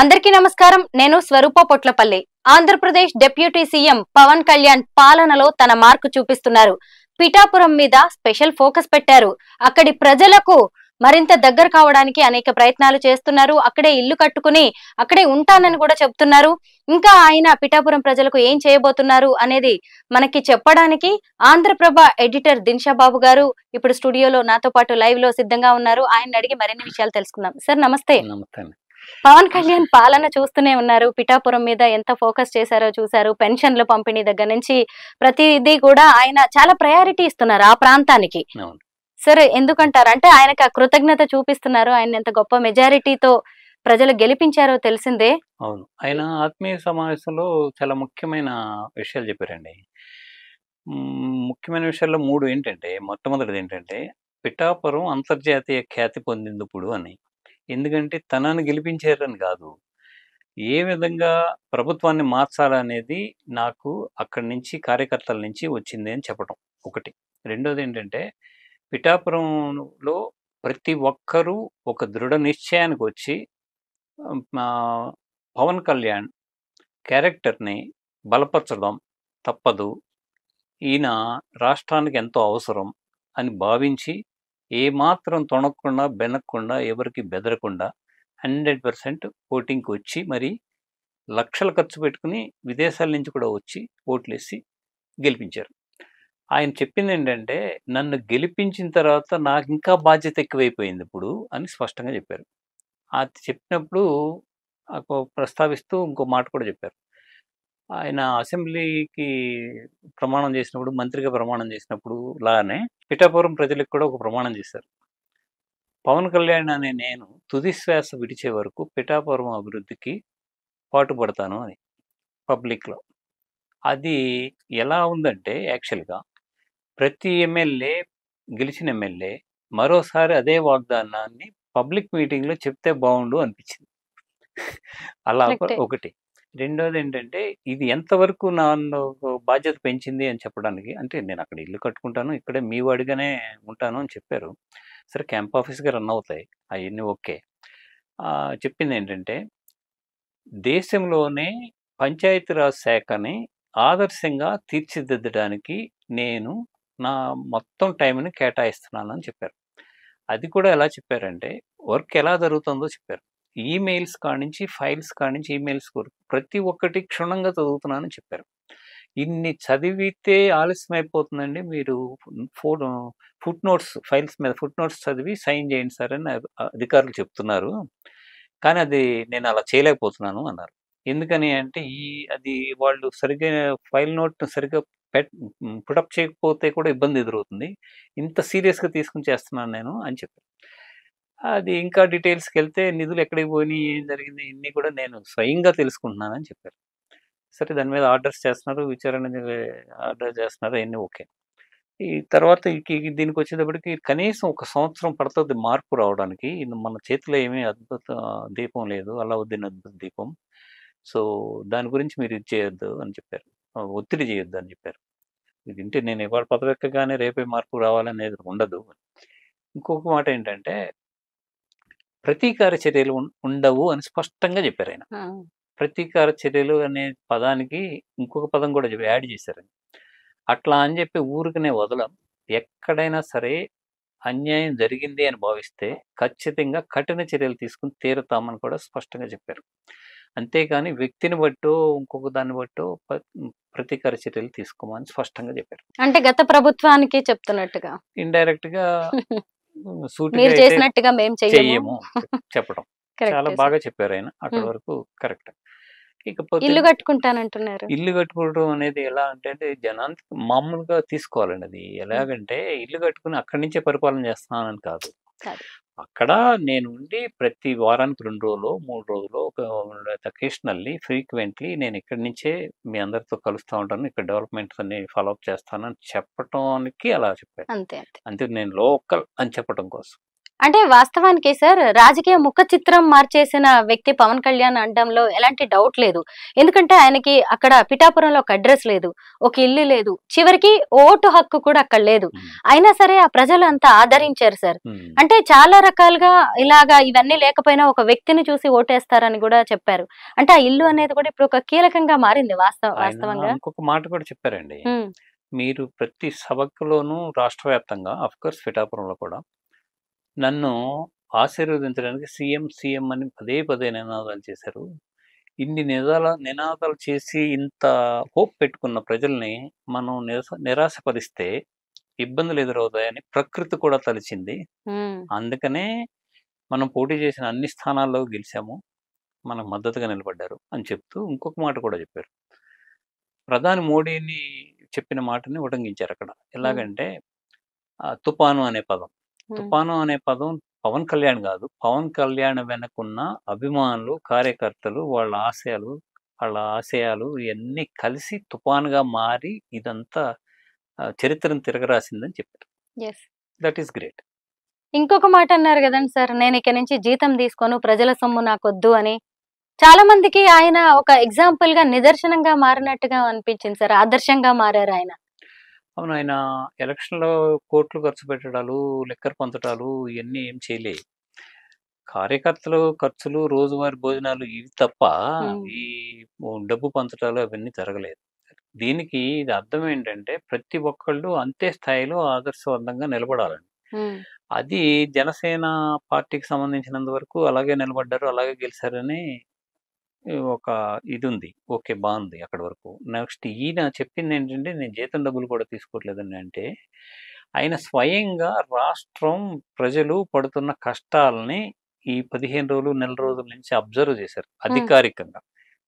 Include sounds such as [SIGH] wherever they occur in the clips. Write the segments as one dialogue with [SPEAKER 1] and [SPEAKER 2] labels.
[SPEAKER 1] అందరికీ నమస్కారం నేను స్వరూప పొట్లపల్లి ఆంధ్రప్రదేశ్ డిప్యూటీ సీఎం పవన్ కళ్యాణ్ పాలనలో తన మార్కు చూపిస్తున్నారు పిఠాపురం మీద స్పెషల్ ఫోకస్ పెట్టారు అక్కడి ప్రజలకు మరింత దగ్గర కావడానికి అనేక ప్రయత్నాలు చేస్తున్నారు అక్కడే ఇల్లు కట్టుకుని అక్కడే ఉంటానని కూడా చెప్తున్నారు ఇంకా ఆయన పిఠాపురం ప్రజలకు ఏం చేయబోతున్నారు అనేది మనకి చెప్పడానికి ఆంధ్రప్రభ ఎడిటర్ దిన్షాబాబు గారు ఇప్పుడు స్టూడియోలో నాతో పాటు లైవ్ లో సిద్ధంగా ఉన్నారు ఆయన అడిగి మరిన్ని విషయాలు తెలుసుకుందాం సార్ నమస్తే పవన్ కళ్యాణ్ పాలన చూస్తూనే ఉన్నారు పిఠాపురం మీద ఎంత ఫోకస్ చేశారో చూసారు పెన్షన్లు పంపిణీ దగ్గర నుంచి ప్రతిదీ కూడా ఆయన చాలా ప్రయారిటీ ఇస్తున్నారు ఆ ప్రాంతానికి సార్ ఎందుకంటారు అంటే ఆయనకి ఆ కృతజ్ఞత చూపిస్తున్నారు ఆయన ఎంత గొప్ప మెజారిటీతో ప్రజలు గెలిపించారో తెలిసిందే
[SPEAKER 2] అవును ఆయన ఆత్మీయ సమావేశంలో చాలా ముఖ్యమైన విషయాలు చెప్పారండి ముఖ్యమైన విషయాల్లో మూడు ఏంటంటే మొట్టమొదటిది ఏంటంటే పిఠాపురం అంతర్జాతీయ ఖ్యాతి పొందింది ఇప్పుడు అని ఎందుకంటే తనను గెలిపించారని కాదు ఏ విధంగా ప్రభుత్వాన్ని మార్చాలనేది నాకు అక్కడి నుంచి కార్యకర్తల నుంచి వచ్చింది అని చెప్పటం ఒకటి రెండోది ఏంటంటే పిఠాపురంలో ప్రతి ఒక్కరూ ఒక దృఢ నిశ్చయానికి వచ్చి పవన్ కళ్యాణ్ క్యారెక్టర్ని బలపరచడం తప్పదు ఈయన రాష్ట్రానికి ఎంతో అవసరం అని భావించి ఏమాత్రం తొనక్కుండా బెనక్కుండా ఎవరికి బెదరకుండా హండ్రెడ్ పర్సెంట్ ఓటింగ్కి వచ్చి మరి లక్షలు ఖర్చు పెట్టుకుని విదేశాల నుంచి కూడా వచ్చి ఓట్లేసి గెలిపించారు ఆయన చెప్పింది ఏంటంటే నన్ను గెలిపించిన తర్వాత నాకు ఇంకా బాధ్యత ఎక్కువైపోయింది ఇప్పుడు అని స్పష్టంగా చెప్పారు అది చెప్పినప్పుడు ప్రస్తావిస్తూ ఇంకో మాట కూడా చెప్పారు ఆయన అసెంబ్లీకి ప్రమాణం చేసినప్పుడు మంత్రిగా ప్రమాణం చేసినప్పుడు లానే పిఠాపురం ప్రజలకు కూడా ఒక ప్రమాణం చేశారు పవన్ కళ్యాణ్ అనే నేను తుది శ్వాస విడిచే వరకు పిఠాపురం అభివృద్ధికి పాటుపడతాను అని పబ్లిక్లో అది ఎలా ఉందంటే యాక్చువల్గా ప్రతి ఎమ్మెల్యే గెలిచిన ఎమ్మెల్యే మరోసారి అదే వాగ్దానాన్ని పబ్లిక్ మీటింగ్లో చెప్తే బాగుండు అనిపించింది అలా ఒకటి రెండోది ఏంటంటే ఇది ఎంతవరకు నన్ను బాధ్యత పెంచింది అని చెప్పడానికి అంటే నేను అక్కడ ఇల్లు కట్టుకుంటాను ఇక్కడే మీ వాడిగానే ఉంటాను అని చెప్పారు సరే క్యాంప్ ఆఫీస్గా రన్ అవుతాయి అవన్నీ ఓకే చెప్పింది ఏంటంటే దేశంలోనే పంచాయతీరాజ్ శాఖని ఆదర్శంగా తీర్చిదిద్దడానికి నేను నా మొత్తం టైంని కేటాయిస్తున్నాను అని చెప్పారు అది కూడా ఎలా చెప్పారంటే వర్క్ ఎలా జరుగుతుందో చెప్పారు ఈమెయిల్స్ కానించి ఫైల్స్ కానించి ఈమెయిల్స్ వరకు ప్రతి ఒక్కటి క్షుణ్ణంగా చదువుతున్నానని చెప్పారు ఇన్ని చదివితే ఆలస్యం అయిపోతుందండి మీరు ఫో ఫుట్ నోట్స్ ఫైల్స్ మీద ఫుట్ నోట్స్ చదివి సైన్ చేయండి సార్ అని అధికారులు చెప్తున్నారు కానీ అది నేను అలా చేయలేకపోతున్నాను అన్నారు ఎందుకని అంటే ఈ అది వాళ్ళు సరిగ్గా ఫైల్ నోట్ను సరిగ్గా పెట్ పుటప్ చేయకపోతే కూడా ఇబ్బంది ఎదురవుతుంది ఇంత సీరియస్గా తీసుకుని చేస్తున్నాను నేను అని చెప్పాను అది ఇంకా డీటెయిల్స్కి వెళ్తే నిధులు ఎక్కడికి పోయినాయి ఏం జరిగింది ఇన్ని కూడా నేను స్వయంగా తెలుసుకుంటున్నానని చెప్పారు సరే దాని మీద ఆర్డర్స్ చేస్తున్నారు విచారణ ఆర్డర్ చేస్తున్నారు అన్నీ ఓకే ఈ తర్వాత దీనికి వచ్చేటప్పటికి కనీసం ఒక సంవత్సరం పడుతుంది మార్పు రావడానికి మన చేతిలో ఏమీ అద్భుత దీపం లేదు అల్లావుద్దీన్ అద్భుత దీపం సో దాని గురించి మీరు ఇది చేయొద్దు అని చెప్పారు ఒత్తిడి చేయొద్దు అని చెప్పారు వింటే నేను ఇవాళ పదవెక్కగానే రేపే మార్పు రావాలనేది ఉండదు ఇంకొక మాట ఏంటంటే ప్రతీకార చర్యలు ఉండవు అని స్పష్టంగా చెప్పారు ఆయన ప్రతీకార చర్యలు అనే పదానికి ఇంకొక పదం కూడా యాడ్ చేశారు అట్లా అని చెప్పి ఊరికనే వదలం ఎక్కడైనా సరే అన్యాయం జరిగింది అని భావిస్తే ఖచ్చితంగా కఠిన చర్యలు తీసుకుని తీరుతామని కూడా స్పష్టంగా చెప్పారు అంతేగాని వ్యక్తిని బట్టో ఇంకొక దాన్ని బట్టో ప్రతీకార చర్యలు తీసుకోమని స్పష్టంగా చెప్పారు
[SPEAKER 1] అంటే గత ప్రభుత్వానికి చెప్తున్నట్టుగా
[SPEAKER 2] ఇండైరెక్ట్ గా [LAUGHS] మీరు చేసినట్టుగా మేము చేయము [LAUGHS] చెప్పడం చాలా బాగా చెప్పారు ఆయన అక్కడ వరకు కరెక్ట్ ఇకపోతే ఇల్లు
[SPEAKER 1] కట్టుకుంటానంటున్నారు
[SPEAKER 2] ఇల్లు కట్టుకోవడం అనేది ఎలా అంటే జనానికి మామూలుగా తీసుకోవాలండి అది ఎలాగంటే ఇల్లు కట్టుకుని అక్కడి నుంచే పరిపాలన చేస్తున్నానని కాదు అక్కడ నేను ఉండి ప్రతి వారానికి రెండు రోజులు మూడు రోజులు ఒక ఒకేషనల్లీ ఫ్రీక్వెంట్లీ నేను ఇక్కడి నుంచే మీ అందరితో కలుస్తూ ఉంటాను ఇక్కడ డెవలప్మెంట్స్ అన్ని ఫాలో అప్ చేస్తానని చెప్పడానికి అలా చెప్పాను అంతే అంతే నేను లోకల్ అని చెప్పడం కోసం
[SPEAKER 1] అంటే వాస్తవానికి సార్ రాజకీయ ముఖ చిత్రం మార్చేసిన వ్యక్తి పవన్ కళ్యాణ్ అనడంలో ఎలాంటి డౌట్ లేదు ఎందుకంటే ఆయనకి అక్కడ పిఠాపురంలో ఒక అడ్రస్ లేదు ఒక ఇల్లు లేదు చివరికి ఓటు హక్కు కూడా అక్కడ లేదు అయినా సరే ఆ ప్రజలు అంతా ఆదరించారు సార్ అంటే చాలా రకాలుగా ఇలాగా ఇవన్నీ లేకపోయినా ఒక వ్యక్తిని చూసి ఓటేస్తారని కూడా చెప్పారు అంటే ఆ ఇల్లు అనేది కూడా ఇప్పుడు ఒక కీలకంగా మారింది వాస్తవంగా ఇంకొక
[SPEAKER 2] మాట కూడా చెప్పారండి మీరు ప్రతి సభకులోనూ రాష్ట్ర వ్యాప్తంగా అఫ్కోర్స్ పిఠాపురంలో కూడా నన్ను ఆశీర్వదించడానికి సీఎం సీఎం అని పదే పదే నినాదాలు చేశారు ఇన్ని నిదాల నినాదాలు చేసి ఇంత హోప్ పెట్టుకున్న ప్రజల్ని మనం నిరాశపరిస్తే ఇబ్బందులు ఎదురవుతాయని ప్రకృతి కూడా తలిచింది అందుకనే మనం పోటీ చేసిన అన్ని స్థానాల్లో గెలిచాము మనకు మద్దతుగా నిలబడ్డారు అని చెప్తూ ఇంకొక మాట కూడా చెప్పారు ప్రధాని మోడీని చెప్పిన మాటని ఉటంకించారు అక్కడ ఎలాగంటే తుపాను అనే పదం తుఫాను అనే పదం పవన్ కళ్యాణ్ కాదు పవన్ కళ్యాణ్ వెనకున్న అభిమానులు కార్యకర్తలు వాళ్ళ ఆశయాలు వాళ్ళ ఆశయాలు ఇవన్నీ కలిసి తుఫాన్గా మారి ఇదంతా చరిత్రను తిరగరాసిందని చెప్పారు దట్ ఈస్ గ్రేట్
[SPEAKER 1] ఇంకొక మాట అన్నారు కదండి సార్ నేను ఇక్కడ నుంచి జీతం తీసుకొని ప్రజల సొమ్ము నాకొద్దు అని చాలా మందికి ఆయన ఒక ఎగ్జాంపుల్ గా నిదర్శనంగా మారినట్టుగా అనిపించింది సార్ ఆదర్శంగా మారారు ఆయన
[SPEAKER 2] అవును ఆయన ఎలక్షన్లో కోట్లు ఖర్చు పెట్టడాలు లెక్కర్ పంచటాలు ఇవన్నీ ఏం చేయలే కార్యకర్తలు ఖర్చులు రోజువారి భోజనాలు ఇవి తప్ప ఈ డబ్బు పంచటాలు అవన్నీ జరగలేదు దీనికి ఇది అర్థం ఏంటంటే ప్రతి ఒక్కళ్ళు అంతే స్థాయిలో ఆదర్శవంతంగా నిలబడాలండి అది జనసేన పార్టీకి సంబంధించినంత వరకు అలాగే నిలబడ్డారు అలాగే గెలిచారని ఒక ఇది ఉంది ఓకే బాగుంది అక్కడ వరకు నెక్స్ట్ ఈయన చెప్పింది ఏంటంటే నేను జీతం డబ్బులు కూడా తీసుకోవట్లేదండి అంటే ఆయన స్వయంగా రాష్ట్రం ప్రజలు పడుతున్న కష్టాలని ఈ పదిహేను రోజులు నెల రోజుల నుంచి అబ్జర్వ్ చేశారు అధికారికంగా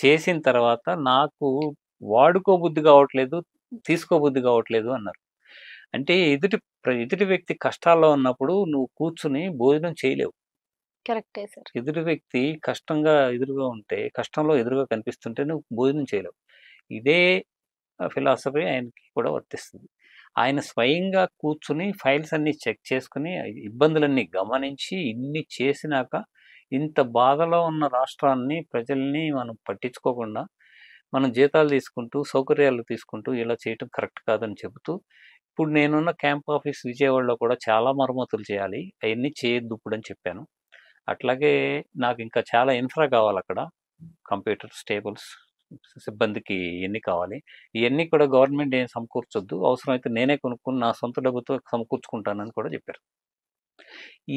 [SPEAKER 2] చేసిన తర్వాత నాకు వాడుకోబుద్ధి కావట్లేదు తీసుకోబుద్ధి కావట్లేదు అన్నారు అంటే ఎదుటి ఎదుటి వ్యక్తి కష్టాల్లో ఉన్నప్పుడు నువ్వు కూర్చుని భోజనం చేయలేవు
[SPEAKER 1] కరెక్ట్ సార్
[SPEAKER 2] ఎదురు వ్యక్తి కష్టంగా ఎదురుగా ఉంటే కష్టంలో ఎదురుగా కనిపిస్తుంటే నువ్వు భోజనం చేయలేవు ఇదే ఫిలాసఫీ ఆయనకి కూడా వర్తిస్తుంది ఆయన స్వయంగా కూర్చుని ఫైల్స్ అన్ని చెక్ చేసుకుని ఇబ్బందులన్నీ గమనించి ఇన్ని చేసినాక ఇంత బాధలో ఉన్న రాష్ట్రాన్ని ప్రజల్ని మనం పట్టించుకోకుండా మనం జీతాలు తీసుకుంటూ సౌకర్యాలు తీసుకుంటూ ఇలా చేయటం కరెక్ట్ కాదని చెబుతూ ఇప్పుడు నేనున్న క్యాంప్ ఆఫీస్ విజయవాడలో కూడా చాలా మరమ్మతులు చేయాలి అవన్నీ చేయొద్దు ఇప్పుడు అని చెప్పాను అట్లాగే నాకు ఇంకా చాలా ఇన్ఫ్రా కావాలి అక్కడ కంప్యూటర్ స్టేబుల్స్ సిబ్బందికి ఇవన్నీ కావాలి ఇవన్నీ కూడా గవర్నమెంట్ ఏం సమకూర్చొద్దు అవసరమైతే నేనే కొనుక్కుని నా సొంత డబ్బుతో సమకూర్చుకుంటానని కూడా చెప్పారు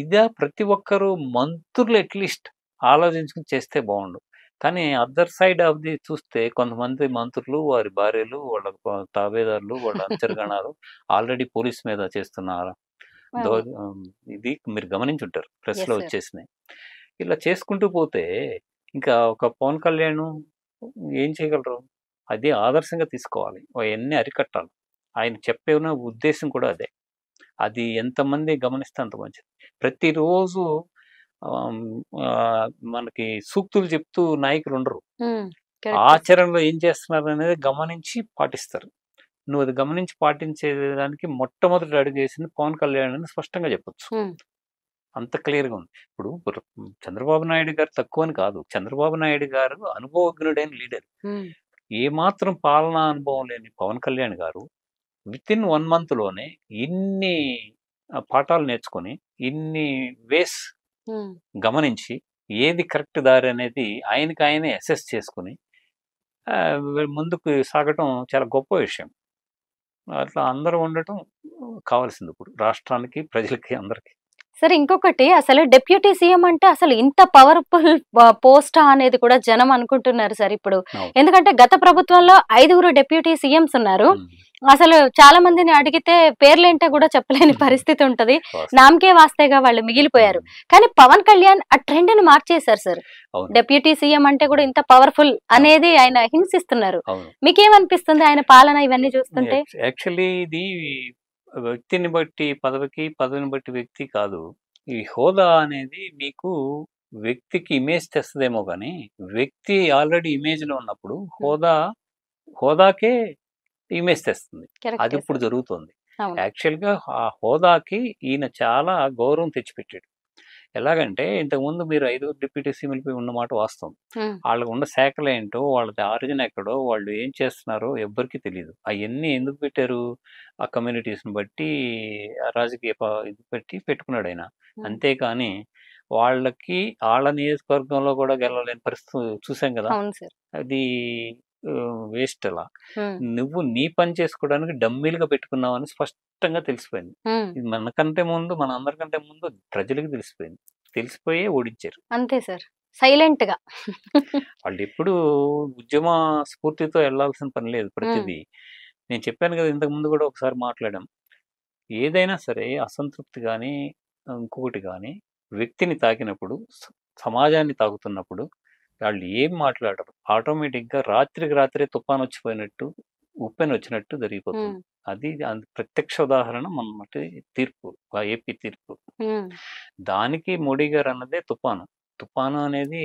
[SPEAKER 2] ఇదే ప్రతి ఒక్కరూ మంత్రులు అట్లీస్ట్ ఆలోచించుకుని చేస్తే బాగుండు కానీ అదర్ సైడ్ ఆఫ్ ది చూస్తే కొంతమంది మంత్రులు వారి భార్యలు వాళ్ళ తాబేదారులు వాళ్ళ అంచరగణాలు ఆల్రెడీ పోలీస్ మీద చేస్తున్నారు ఇది మీరు గమనించుంటారు ప్రెస్లో వచ్చేసినాయి ఇలా చేసుకుంటూ పోతే ఇంకా ఒక పవన్ కళ్యాణ్ ఏం చేయగలరు అదే ఆదర్శంగా తీసుకోవాలి అవన్నీ అరికట్టాలి ఆయన చెప్పే ఉద్దేశం కూడా అదే అది ఎంతమంది గమనిస్తే అంత మంచిది ప్రతిరోజు మనకి సూక్తులు చెప్తూ నాయకులు ఉండరు ఆచరణలో ఏం చేస్తున్నారు అనేది గమనించి పాటిస్తారు నువ్వు అది గమనించి పాటించేదానికి మొట్టమొదటి అడుగు చేసింది పవన్ కళ్యాణ్ అని స్పష్టంగా చెప్పొచ్చు అంత క్లియర్గా ఉంది ఇప్పుడు చంద్రబాబు నాయుడు గారు తక్కువ అని కాదు చంద్రబాబు నాయుడు గారు అనుభవజ్ఞుడైన లీడర్ ఏమాత్రం పాలనా అనుభవం లేని పవన్ కళ్యాణ్ గారు విత్ ఇన్ వన్ మంత్ లోనే ఇన్ని పాఠాలు నేర్చుకొని ఇన్ని వేస్ గమనించి ఏది కరెక్ట్ దారి అనేది ఆయనకి ఆయనే అసెస్ చేసుకుని ముందుకు సాగటం చాలా గొప్ప విషయం అట్లా అందరూ ఉండటం కావాల్సింది ఇప్పుడు రాష్ట్రానికి ప్రజలకి అందరికీ
[SPEAKER 1] సార్ ఇంకొకటి అసలు డెప్యూటీ సీఎం అంటే అసలు ఇంత పవర్ఫుల్ పోస్టా అనేది కూడా జనం అనుకుంటున్నారు సార్ ఇప్పుడు ఎందుకంటే గత ప్రభుత్వంలో ఐదుగురు డెప్యూటీ సీఎంస్ ఉన్నారు అసలు చాలా మందిని అడిగితే పేర్లేంటే కూడా చెప్పలేని పరిస్థితి ఉంటది నామకే వాస్తేగా వాళ్ళు మిగిలిపోయారు కానీ పవన్ కళ్యాణ్ ఆ ట్రెండ్ ని మార్చేశారు సార్ డెప్యూటీ సీఎం అంటే కూడా ఇంత పవర్ఫుల్ అనేది ఆయన హింసిస్తున్నారు మీకేమనిపిస్తుంది ఆయన పాలన ఇవన్నీ చూస్తుంటే
[SPEAKER 2] యాక్చువల్లీ ఇది వ్యక్తిని బట్టి పదవికి పదవిని బట్టి వ్యక్తి కాదు ఈ హోదా అనేది మీకు వ్యక్తికి ఇమేజ్ తెస్తుందేమో కానీ వ్యక్తి ఆల్రెడీ ఇమేజ్లో ఉన్నప్పుడు హోదా హోదాకే ఇమేజ్ తెస్తుంది అది ఇప్పుడు జరుగుతుంది యాక్చువల్గా ఆ హోదాకి ఈయన చాలా గౌరవం తెచ్చిపెట్టాడు ఎలాగంటే ఇంతకుముందు మీరు ఐదుగురు డిప్యూటీ సీఎంలపై మాట వాస్తవం వాళ్ళకు ఉన్న శాఖలు ఏంటో వాళ్ళది ఆరిజిన్ ఎక్కడో వాళ్ళు ఏం చేస్తున్నారో ఎవ్వరికీ తెలియదు అవన్నీ ఎందుకు పెట్టారు ఆ కమ్యూనిటీస్ని బట్టి రాజకీయ ఇది పెట్టి పెట్టుకున్నాడు ఆయన అంతేకాని వాళ్ళకి వాళ్ళ నియోజకవర్గంలో కూడా గెలవలేని పరిస్థితి చూసాం కదా అది వేస్ట్ అలా నువ్వు నీ పని చేసుకోవడానికి డమ్మీలుగా పెట్టుకున్నావు అని స్పష్టంగా తెలిసిపోయింది ఇది మనకంటే ముందు మన అందరికంటే ముందు ప్రజలకు తెలిసిపోయింది తెలిసిపోయే ఓడించారు
[SPEAKER 1] అంతే సార్ సైలెంట్ గా
[SPEAKER 2] వాళ్ళు ఎప్పుడు ఉద్యమ స్ఫూర్తితో వెళ్లాల్సిన పని లేదు ప్రతిదీ నేను చెప్పాను కదా ఇంతకు ముందు కూడా ఒకసారి మాట్లాడాం ఏదైనా సరే అసంతృప్తి కానీ ఇంకొకటి కానీ వ్యక్తిని తాకినప్పుడు సమాజాన్ని తాకుతున్నప్పుడు వాళ్ళు ఏం మాట్లాడరు ఆటోమేటిక్గా రాత్రికి రాత్రే తుఫాన్ వచ్చిపోయినట్టు ఉప్పెన్ వచ్చినట్టు జరిగిపోతుంది అది ప్రత్యక్ష ఉదాహరణ మన తీర్పు ఏపీ తీర్పు దానికి మోడీ గారు అన్నదే తుఫాను తుఫాను అనేది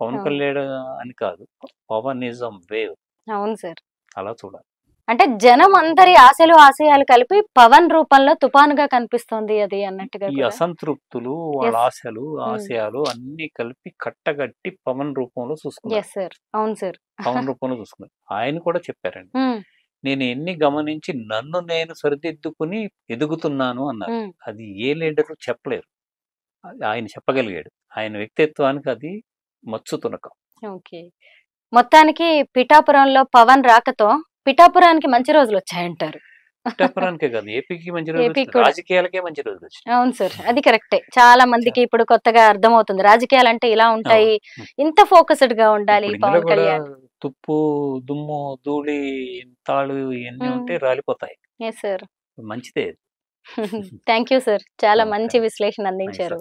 [SPEAKER 2] పవన్ కళ్యాణ్ అని కాదు పవన్ నిజం వేవ్ అవును సార్ అలా చూడాలి
[SPEAKER 1] అంటే జనం అందరి ఆశలు ఆశయాలు కలిపి పవన్ రూపంలో తుపానుగా కనిపిస్తుంది అది అన్నట్టుగా ఈ
[SPEAKER 2] అసంతృప్తులు వాళ్ళ ఆశలు hmm. ఆశయాలు అన్ని కలిపి కట్టగట్టి పవన్ రూపంలో చూసుకున్నారు
[SPEAKER 1] సార్ అవును సార్ పవన్
[SPEAKER 2] రూపంలో చూసుకున్నారు ఆయన కూడా చెప్పారండి hmm. నేను ఎన్ని గమనించి నన్ను నేను సరిదిద్దుకుని ఎదుగుతున్నాను అన్నారు hmm. అది ఏ లీడర్ చెప్పలేరు ఆయన చెప్పగలిగాడు ఆయన వ్యక్తిత్వానికి అది మచ్చు తునకం
[SPEAKER 1] ఓకే మొత్తానికి పిఠాపురంలో పవన్ రాకతో పిఠాపురానికి మంచి రోజులు వచ్చాయంటారు అవును సార్ అది కరెక్టే చాలా మందికి ఇప్పుడు కొత్తగా అర్థమవుతుంది రాజకీయాలు అంటే ఇలా ఉంటాయి ఇంత ఫోకస్డ్ గా ఉండాలి పవన్ కళ్యాణ్
[SPEAKER 2] తుప్పు దుమ్ము ధూళి తాళు ఇవన్నీ ఉంటే రాలిపోతాయి మంచిదే
[SPEAKER 1] థ్యాంక్ యూ సార్ చాలా మంచి విశ్లేషణ అందించారు